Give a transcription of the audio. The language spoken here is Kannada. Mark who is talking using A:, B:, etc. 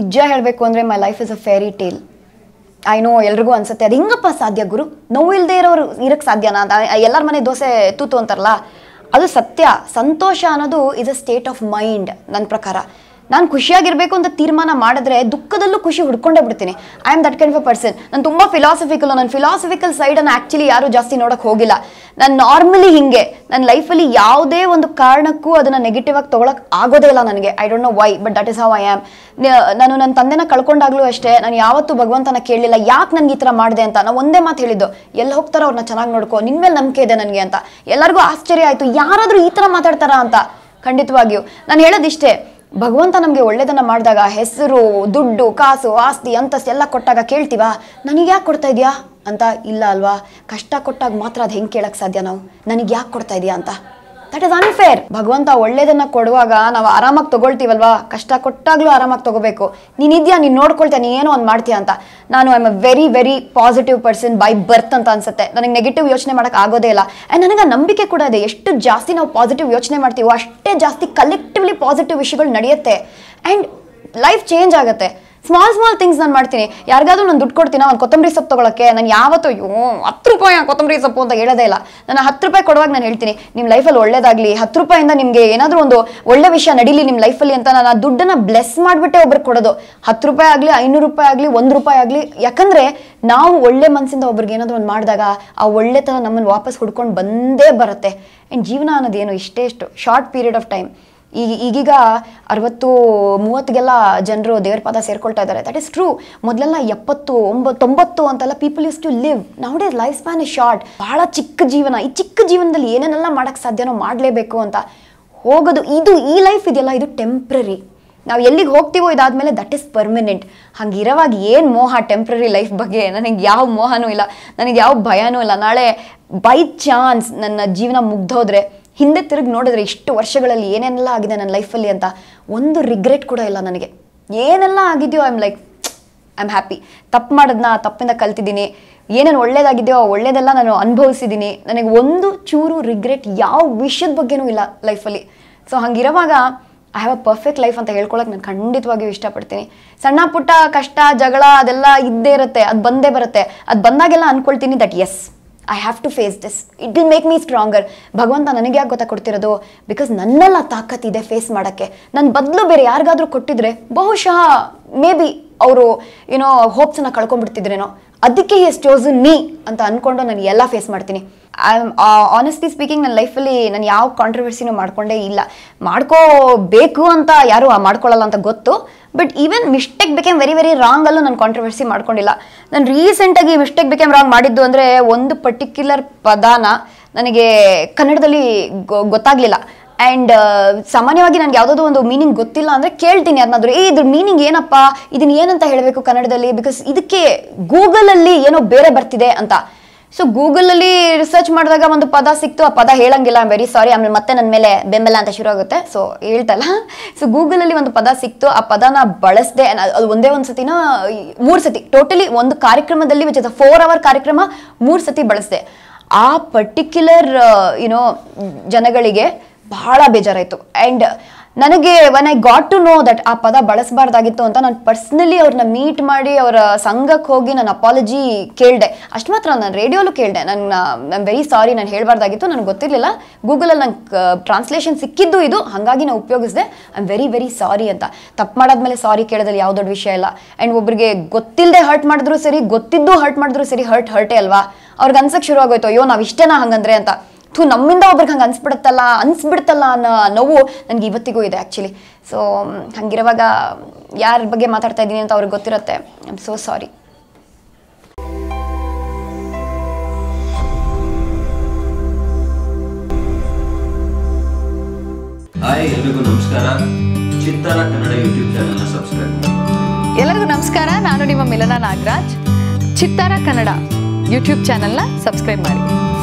A: ನಿಜ ಹೇಳಬೇಕು ಅಂದರೆ my life is a fairy tale I know ಎಲ್ರಿಗೂ ಅನ್ಸುತ್ತೆ ಅದು ಹೆಂಗಪ್ಪ ಸಾಧ್ಯ ಗುರು ನೋವು ಇಲ್ಲದೆ ಇರೋರು ಇರಕ್ಕೆ ಸಾಧ್ಯನಾ ಎಲ್ಲರ ಮನೆ ದೋಸೆ ತೂತು ಅಂತಾರಲ್ಲ ಅದು ಸತ್ಯ ಸಂತೋಷ ಅನ್ನೋದು is a state of mind ನನ್ನ ಪ್ರಕಾರ ನಾನು ಖುಷಿಯಾಗಿರಬೇಕು ಅಂತ ತೀರ್ಮಾನ ಮಾಡಿದ್ರೆ ದುಃಖದಲ್ಲೂ ಖುಷಿ ಹುಡ್ಕೊಂಡೇ ಬಿಡ್ತೀನಿ I am that kind of person ನಾನು ತುಂಬ ಫಿಲಾಸಫಿಕಲ್ ನನ್ನ ಫಿಲಾಸಫಿಕಲ್ ಸೈಡನ್ನು ಆ್ಯಕ್ಚುಲಿ ಯಾರೂ ಜಾಸ್ತಿ ನೋಡೋಕ್ಕೆ ಹೋಗಿಲ್ಲ ನಾನು ನಾರ್ಮಲಿ ಹಿಂಗೆ ನನ್ನ ಲೈಫಲ್ಲಿ ಯಾವುದೇ ಒಂದು ಕಾರಣಕ್ಕೂ ಅದನ್ನು ನೆಗೆಟಿವ್ ಆಗಿ ತೊಗೊಳಕ್ಕೆ ಆಗೋದೇ ಇಲ್ಲ ನನಗೆ I don't know why but that is how I am ನಾನು ನನ್ನ ತಂದೆನ ಕಳ್ಕೊಂಡಾಗ್ಲೂ ಅಷ್ಟೇ ನಾನು ಯಾವತ್ತೂ ಭಗವಂತನ ಕೇಳಲಿಲ್ಲ ಯಾಕೆ ನನಗೆ ಈ ಥರ ಮಾಡಿದೆ ಅಂತ ನಾವು ಒಂದೇ ಮಾತು ಹೇಳಿದ್ದು ಎಲ್ಲಿ ಹೋಗ್ತಾರೋ ಅವ್ರನ್ನ ಚೆನ್ನಾಗಿ ನೋಡ್ಕೋ ನಿನ್ನ ಮೇಲೆ ನಂಬಿಕೆ ಇದೆ ನನಗೆ ಅಂತ ಎಲ್ಲರಿಗೂ ಆಶ್ಚರ್ಯ ಆಯಿತು ಯಾರಾದರೂ ಈ ಥರ ಮಾತಾಡ್ತಾರಾ ಅಂತ ಖಂಡಿತವಾಗಿಯೂ ನಾನು ಹೇಳೋದಿಷ್ಟೇ ಭಗವಂತ ನಮಗೆ ಒಳ್ಳೇದನ್ನ ಮಾಡಿದಾಗ ಹೆಸರು ದುಡ್ಡು ಕಾಸು ಆಸ್ತಿ ಎಲ್ಲ ಕೊಟ್ಟಾಗ ಕೇಳ್ತೀವಾ ನನಗೆ ಯಾಕೆ ಕೊಡ್ತಾ ಇದೆಯಾ ಅಂತ ಇಲ್ಲ ಅಲ್ವಾ ಕಷ್ಟ ಕೊಟ್ಟಾಗ ಮಾತ್ರ ಅದು ಹೆಂಗೆ ಕೇಳಕ್ಕೆ ಸಾಧ್ಯ ನಾವು ನನಗೆ ಯಾಕೆ ಕೊಡ್ತಾ ಇದೆಯಾ ಅಂತ ದಟ್ ಇಸ್ ಅನ್ಫೇರ್ ಭಗವಂತ ಒಳ್ಳೇದನ್ನ ಕೊಡುವಾಗ ನಾವು ಆರಾಮಾಗಿ ತಗೊಳ್ತೀವಲ್ವಾ ಕಷ್ಟ ಕೊಟ್ಟಾಗ್ಲೂ ಆರಾಮಾಗಿ ತಗೋಬೇಕು ನೀನ್ ಇದೆಯಾ ನೀನ್ ನೋಡ್ಕೊಳ್ತೀಯ ನೀ ಏನೋ ಒಂದು ಮಾಡ್ತೀಯ ಅಂತ ನಾನು I am a very very positive person by birth ಅಂತ ಅನ್ಸುತ್ತೆ ನನಗೆ ನೆಗೆಟಿವ್ ಯೋಚನೆ ಮಾಡಕ್ ಆಗೋದೇ ಇಲ್ಲ ಆ್ಯಂಡ್ ನನಗೆ ನಂಬಿಕೆ ಕೂಡ ಇದೆ ಎಷ್ಟು ಜಾಸ್ತಿ ನಾವು ಪಾಸಿಟಿವ್ ಯೋಚನೆ ಮಾಡ್ತೀವೋ ಅಷ್ಟೇ ಜಾಸ್ತಿ ಕಲೆಕ್ಟಿವ್ಲಿ ಪಾಸಿಟಿವ್ ವಿಷಯಗಳು ನಡೆಯುತ್ತೆ ಆ್ಯಂಡ್ ಲೈಫ್ ಚೇಂಜ್ ಆಗುತ್ತೆ ಸ್ಮಾಲ್ ಸ್ಮಾಲ್ ಥಿಂಗ್ಸ್ ನಾನು ಮಾಡ್ತೀನಿ ಯಾರಿಗಾದ್ರೂ ನಾನು ದುಡ್ಡು ಕೊಡ್ತೀನಿ ಒಂದು ಕೊತ್ತಂಬರಿ ಸೊಪ್ಪು ತೊಗೊಳಕ್ಕೆ ನಾನು ಯಾವತ್ತೂ ಅಯ್ಯೋ ಹತ್ತು ರೂಪಾಯಿ ಕೊತ್ತಂಬರಿ ಸೊಪ್ಪು ಅಂತ ಹೇಳೋದೇ ಇಲ್ಲ ನಾನು ಹತ್ತು ರೂಪಾಯಿ ಕೊಡುವಾಗ ನಾನು ಹೇಳ್ತೀನಿ ನಿಮ್ಮ ಲೈಫಲ್ಲಿ ಒಳ್ಳೇದಾಗಲಿ ಹತ್ತು ರೂಪಾಯಿಂದ ನಿಮಗೆ ಏನಾದರೂ ಒಂದು ಒಳ್ಳೆ ವಿಷಯ ನಡೀಲಿ ನಿಮ್ಮ ಲೈಫಲ್ಲಿ ಅಂತ ನಾನು ಆ ದುಡ್ಡನ್ನು ಬ್ಲೆಸ್ ಮಾಡಿಬಿಟ್ಟೆ ಒಬ್ರಿಗೆ ಕೊಡೋದು ಹತ್ತು ರೂಪಾಯಿ ಆಗಲಿ ಐನೂರು ರೂಪಾಯಿ ಆಗಲಿ ಒಂದು ರೂಪಾಯಿ ಆಗಲಿ ಯಾಕಂದರೆ ನಾವು ಒಳ್ಳೆ ಮನಸ್ಸಿಂದ ಒಬ್ರಿಗೆ ಏನಾದರೂ ಒಂದು ಮಾಡಿದಾಗ ಆ ಒಳ್ಳೆತನ ನಮ್ಮನ್ನು ವಾಪಸ್ ಹುಡ್ಕೊಂಡು ಬಂದೇ ಬರುತ್ತೆ ಆ್ಯಂಡ್ ಜೀವನ ಅನ್ನೋದೇನು ಇಷ್ಟೇ ಇಷ್ಟು ಶಾರ್ಟ್ ಪೀರಿಯಡ್ ಆಫ್ ಟೈಮ್ ಈಗ ಈಗೀಗ ಅರವತ್ತು ಮೂವತ್ತಿಗೆಲ್ಲ ಜನರು ದೇವರ ಪಾದ ಸೇರ್ಕೊಳ್ತಾ ಇದ್ದಾರೆ ದಟ್ ಇಸ್ ಟ್ರೂ ಮೊದಲೆಲ್ಲ ಎಪ್ಪತ್ತು ಒಂಬತ್ತು ತೊಂಬತ್ತು ಅಂತೆಲ್ಲ ಪೀಪಲ್ ಯೂಸ್ ಟು ಲಿವ್ ನಾವು days life span is short ಬಹಳ ಚಿಕ್ಕ ಜೀವನ ಈ ಚಿಕ್ಕ ಜೀವನದಲ್ಲಿ ಏನೇನೆಲ್ಲ ಮಾಡೋಕ್ಕೆ ಸಾಧ್ಯನೋ ಮಾಡಲೇಬೇಕು ಅಂತ ಹೋಗೋದು ಇದು ಈ ಲೈಫ್ ಇದೆಯಲ್ಲ ಇದು ಟೆಂಪ್ರರಿ ನಾವು ಎಲ್ಲಿಗೆ ಹೋಗ್ತೀವೋ ಇದಾದಮೇಲೆ ದಟ್ ಇಸ್ ಪರ್ಮನೆಂಟ್ ಇರೋವಾಗ ಏನು ಮೋಹ ಟೆಂಪ್ರರಿ ಲೈಫ್ ಬಗ್ಗೆ ನನಗೆ ಯಾವ ಮೋಹನೂ ಇಲ್ಲ ನನಗೆ ಯಾವ ಭಯನೂ ಇಲ್ಲ ನಾಳೆ ಬೈ ಚಾನ್ಸ್ ನನ್ನ ಜೀವನ ಮುಗ್ದೋದ್ರೆ ಹಿಂದೆ ತಿರುಗಿ ನೋಡಿದ್ರೆ ಇಷ್ಟು ವರ್ಷಗಳಲ್ಲಿ ಏನೆಲ್ಲ ಆಗಿದೆ ನನ್ನ ಲೈಫಲ್ಲಿ ಅಂತ ಒಂದು ರಿಗ್ರೆಟ್ ಕೂಡ ಇಲ್ಲ ನನಗೆ ಏನೆಲ್ಲ ಆಗಿದೆಯೋ I am like I am happy ತಪ್ಪು ಮಾಡೋದನ್ನ ತಪ್ಪಿಂದ ಕಲ್ತಿದ್ದೀನಿ ಏನೇನು ಒಳ್ಳೇದಾಗಿದೆಯೋ ಒಳ್ಳೇದೆಲ್ಲ ನಾನು ಅನುಭವಿಸಿದ್ದೀನಿ ನನಗೆ ಒಂದು ಚೂರು ರಿಗ್ರೆಟ್ ಯಾವ ವಿಷಯದ ಬಗ್ಗೆನೂ ಇಲ್ಲ ಲೈಫಲ್ಲಿ ಸೊ ಹಂಗಿರೋವಾಗ I have a perfect life ಅಂತ ಹೇಳ್ಕೊಳಕ್ಕೆ ನಾನು ಖಂಡಿತವಾಗಿಯೂ ಇಷ್ಟಪಡ್ತೀನಿ ಸಣ್ಣ ಪುಟ್ಟ ಕಷ್ಟ ಜಗಳ ಅದೆಲ್ಲ ಇದ್ದೇ ಇರುತ್ತೆ ಅದು ಬಂದೇ ಬರುತ್ತೆ ಅದು ಬಂದಾಗೆಲ್ಲ ಅಂದ್ಕೊಳ್ತೀನಿ that is I have to face this it will make me stronger ಭಗವಂತ ನನಗೆ ಯಾಕೆ ಗೊತ್ತಾ ಕೊಡ್ತಿರೋದು ಬಿಕಾಸ್ ನನ್ನೆಲ್ಲ ತಾಕತ್ತಿದೆ ಫೇಸ್ ಮಾಡೋಕ್ಕೆ ನನ್ನ ಬದಲು ಬೇರೆ ಯಾರಿಗಾದರೂ ಕೊಟ್ಟಿದ್ರೆ ಬಹುಶಃ ಮೇ ಬಿ ಅವರು ಏನೋ ಹೋಪ್ಸನ್ನು ಕಳ್ಕೊಂಡ್ಬಿಡ್ತಿದ್ರೇನೋ ಅದಕ್ಕೆ ಎಸ್ ಚೋಸನ್ ಮೀ ಅಂತ ಅಂದ್ಕೊಂಡು ನಾನು ಎಲ್ಲ ಫೇಸ್ ಮಾಡ್ತೀನಿ ಆನೆಸ್ಟ್ಲಿ ಸ್ಪೀಕಿಂಗ್ ನನ್ನ ಲೈಫಲ್ಲಿ ನಾನು ಯಾವ ಕಾಂಟ್ರವರ್ಸಿನೂ ಮಾಡ್ಕೊಂಡೇ ಇಲ್ಲ ಮಾಡ್ಕೋಬೇಕು ಅಂತ ಯಾರೂ ಮಾಡ್ಕೊಳ್ಳಲ್ಲ ಅಂತ ಗೊತ್ತು but even mistake became very very ರಾಂಗಲ್ಲೂ ನಾನು ಕಾಂಟ್ರವರ್ಸಿ ಮಾಡ್ಕೊಂಡಿಲ್ಲ ನಾನು ರೀಸೆಂಟಾಗಿ ಮಿಸ್ಟೇಕ್ ಬೇಕೇಮ್ ರಾಂಗ್ ಮಾಡಿದ್ದು ಅಂದರೆ ಒಂದು ಪರ್ಟಿಕ್ಯುಲರ್ ಪದಾನ ನನಗೆ ಕನ್ನಡದಲ್ಲಿ ಗೊತ್ತಾಗಲಿಲ್ಲ ಆ್ಯಂಡ್ uh, ಸಾಮಾನ್ಯವಾಗಿ ನನಗೆ ಯಾವುದಾದ್ರು ಒಂದು ಮೀನಿಂಗ್ ಗೊತ್ತಿಲ್ಲ ಅಂದರೆ ಕೇಳ್ತೀನಿ ಅದನ್ನಾದ್ರೂ ಏ ಇದ್ರ ಮೀನಿಂಗ್ ಏನಪ್ಪ ಇದನ್ನ ಏನಂತ ಹೇಳಬೇಕು ಕನ್ನಡದಲ್ಲಿ ಬಿಕಾಸ್ ಇದಕ್ಕೆ ಗೂಗಲಲ್ಲಿ ಏನೋ ಬೇರೆ ಬರ್ತಿದೆ ಅಂತ ಸೊ ಗೂಗಲಲ್ಲಿ ರಿಸರ್ಚ್ ಮಾಡಿದಾಗ ಒಂದು ಪದ ಸಿಕ್ತು ಆ ಪದ ಹೇಳಂಗಿಲ್ಲ ವೆರಿ ಸಾರಿ ಆಮೇಲೆ ಮತ್ತೆ ನನ್ನ ಮೇಲೆ ಬೆಂಬಲ ಅಂತ ಶುರು ಆಗುತ್ತೆ ಸೊ ಹೇಳ್ತಲ್ಲ ಸೊ ಗೂಗಲಲ್ಲಿ ಒಂದು ಪದ ಸಿಕ್ತು ಆ ಪದನ ಬಳಸಿದೆ ಅದು ಒಂದೇ ಒಂದು ಸತಿನ ಮೂರು ಸತಿ ಟೋಟಲಿ ಒಂದು ಕಾರ್ಯಕ್ರಮದಲ್ಲಿ ವಿಚ್ ಇಸ್ ಫೋರ್ ಅವರ್ ಕಾರ್ಯಕ್ರಮ ಮೂರು ಸತಿ ಬಳಸಿದೆ ಆ ಪರ್ಟಿಕ್ಯುಲರ್ ಯುನೋ uh, ಜನಗಳಿಗೆ ಬಹಳ ಬೇಜಾರಾಯಿತು ಆ್ಯಂಡ್ ನನಗೆ when I got to know that ಆ ಪದ ಬಳಸಬಾರ್ದಾಗಿತ್ತು ಅಂತ ನಾನು ಪರ್ಸ್ನಲಿ ಅವ್ರನ್ನ ಮೀಟ್ ಮಾಡಿ ಅವರ ಸಂಘಕ್ಕೆ ಹೋಗಿ ನಾನು ಅಪಾಲಜಿ ಕೇಳಿದೆ ಅಷ್ಟು ಮಾತ್ರ ನಾನು ರೇಡಿಯೋಲ್ಲೂ ಕೇಳಿದೆ ನಾನು ಆಮ್ ವೆರಿ ಸಾರಿ ನಾನು ಹೇಳಬಾರ್ದಾಗಿತ್ತು ನನಗೆ ಗೊತ್ತಿರಲಿಲ್ಲ ಗೂಗಲಲ್ಲಿ ನಂಗೆ ಟ್ರಾನ್ಸ್ಲೇಷನ್ ಸಿಕ್ಕಿದ್ದು ಇದು ಹಾಗಾಗಿ ನಾನು ಉಪಯೋಗಿಸಿದೆ I am very very sorry ಅಂತ ತಪ್ಪು ಮಾಡಾದ್ಮೇಲೆ ಸಾರಿ ಕೇಳೋದಲ್ಲಿ ಯಾವ ದೊಡ್ಡ ವಿಷಯ ಇಲ್ಲ ಆ್ಯಂಡ್ ಒಬ್ಬರಿಗೆ ಗೊತ್ತಿಲ್ಲದೆ ಹರ್ಟ್ ಮಾಡಿದ್ರು ಸರಿ ಗೊತ್ತಿದ್ದು ಹರ್ಟ್ ಮಾಡಿದ್ರು ಸರಿ ಹರ್ಟ್ ಹರ್ಟೇ ಅಲ್ವಾ ಅವ್ರಿಗೆ ಅನ್ಸಕ್ಕೆ ಶುರು ಆಗೋಯ್ತು ಅಯ್ಯೋ ನಾವು ಇಷ್ಟೇನಾ ಹಾಗಂದ್ರೆ ಅಂತ ಥೂ ನಮ್ಮಿಂದ ಒಬ್ರಿಗೆ ಹಂಗೆ ಅನ್ಸ್ಬಿಡುತ್ತಲ್ಲ ಅನ್ಸ್ಬಿಡ್ತಲ್ಲ ಅನ್ನೋ ನೋವು ನನಗೆ ಇವತ್ತಿಗೂ ಇದೆ ಆ್ಯಕ್ಚುಲಿ ಸೊ ಹಂಗಿರುವಾಗ ಯಾರ ಬಗ್ಗೆ ಮಾತಾಡ್ತಾ ಇದ್ದೀನಿ ಅಂತ ಅವ್ರಿಗೆ ಗೊತ್ತಿರುತ್ತೆ ಐ ಆಮ್ ಸೋ ಸಾರಿ ನಮಸ್ಕಾರ ಎಲ್ಲರಿಗೂ ನಮಸ್ಕಾರ ನಾನು ನಿಮ್ಮ ಮಿಲನಾ ನಾಗರಾಜ್ ಚಿತ್ತಾರ ಕನ್ನಡ ಯೂಟ್ಯೂಬ್ ಚಾನೆಲ್ನ ಸಬ್ಸ್ಕ್ರೈಬ್ ಮಾಡಿ